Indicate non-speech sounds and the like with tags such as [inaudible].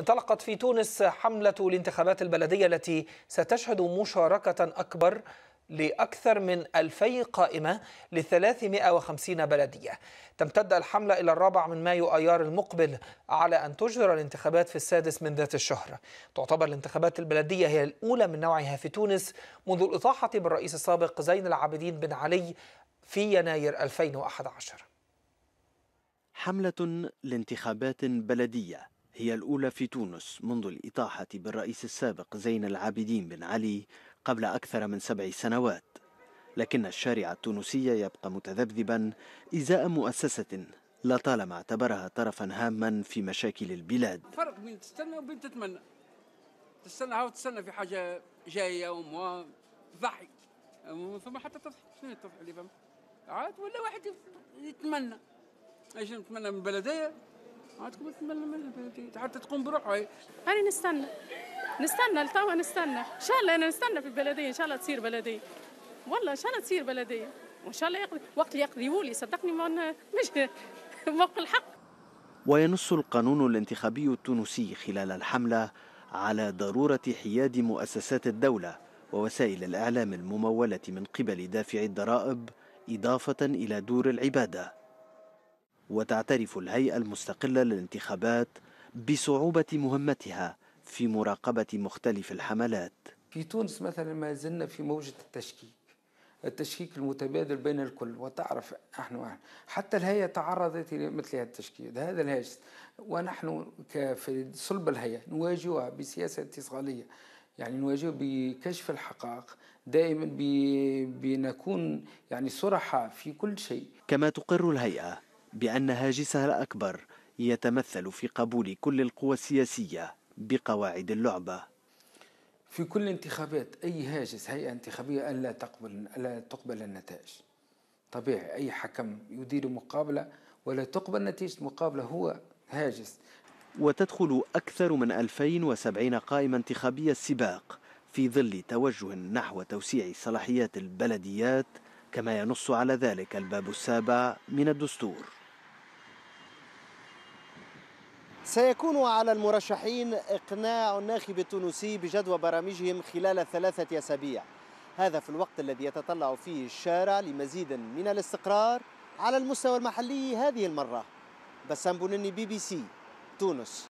انطلقت في تونس حملة الانتخابات البلدية التي ستشهد مشاركة أكبر لأكثر من 2000 قائمة ل 350 بلدية تمتد الحملة إلى الرابع من مايو أيار المقبل على أن تجرى الانتخابات في السادس من ذات الشهر تعتبر الانتخابات البلدية هي الأولى من نوعها في تونس منذ الإطاحة بالرئيس السابق زين العابدين بن علي في يناير 2011 حملة لانتخابات بلدية هي الأولى في تونس منذ الإطاحة بالرئيس السابق زين العابدين بن علي قبل أكثر من سبع سنوات لكن الشارع التونسي يبقى متذبذبا إزاء مؤسسة لطالما اعتبرها طرفا هاما في مشاكل البلاد فرق بين تستنى وبين تتمنى تستنى هاو تستنى في حاجة جاية وموا تضحي ثم حتى تضحي شنو التضحي اللي فهم عاد ولا واحد يتمنى ايش نتمنى من بلديه عاد حتى تقوم بروحي انا نستنى نستنى لتوا نستنى ان شاء الله انا نستنى في البلديه ان شاء الله تصير بلديه والله ان شاء الله تصير بلديه وان شاء الله يقضي وقت يقضيه لي صدقني ما مش [laughs] موقع الحق وينص القانون الانتخابي التونسي خلال الحمله على ضروره حياد مؤسسات الدوله ووسائل الاعلام المموله من قبل دافعي الضرائب اضافه الى دور العباده وتعترف الهيئة المستقلة للانتخابات بصعوبة مهمتها في مراقبة مختلف الحملات في تونس مثلا ما زلنا في موجة التشكيك التشكيك المتبادل بين الكل وتعرف نحن واحد حتى الهيئة تعرضت إلى مثل هذا التشكيك هذا الهاجس ونحن في صلب الهيئة نواجهها بسياسة اتصالية يعني نواجهه بكشف الحقائق دائما بنكون يعني صرحاء في كل شيء كما تقر الهيئة بأن هاجسها الأكبر يتمثل في قبول كل القوى السياسية بقواعد اللعبة في كل انتخابات أي هاجس هيئة انتخابية ألا تقبل ألا تقبل النتائج طبيعي أي حكم يدير مقابلة ولا تقبل نتيجة مقابلة هو هاجس وتدخل أكثر من 2070 قائمة انتخابية السباق في ظل توجه نحو توسيع صلاحيات البلديات كما ينص على ذلك الباب السابع من الدستور سيكون على المرشحين إقناع الناخب التونسي بجدوى برامجهم خلال ثلاثة أسابيع هذا في الوقت الذي يتطلع فيه الشارع لمزيد من الاستقرار على المستوى المحلي هذه المرة بسام بونني بي بي سي تونس